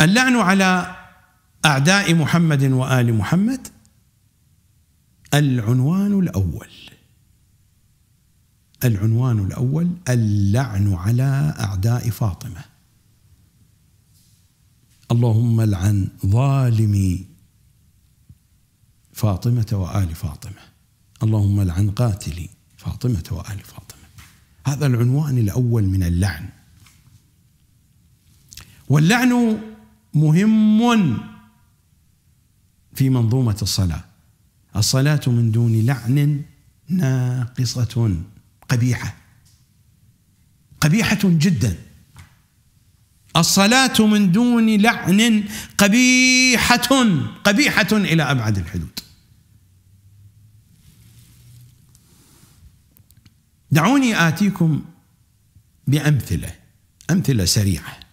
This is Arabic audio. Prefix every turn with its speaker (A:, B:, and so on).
A: اللعن على اعداء محمد وال محمد العنوان الاول العنوان الاول اللعن على اعداء فاطمه اللهم العن ظالمي فاطمه وال فاطمه اللهم العن قاتلي فاطمه وال فاطمه هذا العنوان الاول من اللعن واللعن مهم في منظومة الصلاة الصلاة من دون لعن ناقصة قبيحة قبيحة جدا الصلاة من دون لعن قبيحة قبيحة إلى أبعد الحدود دعوني آتيكم بأمثلة أمثلة
B: سريعة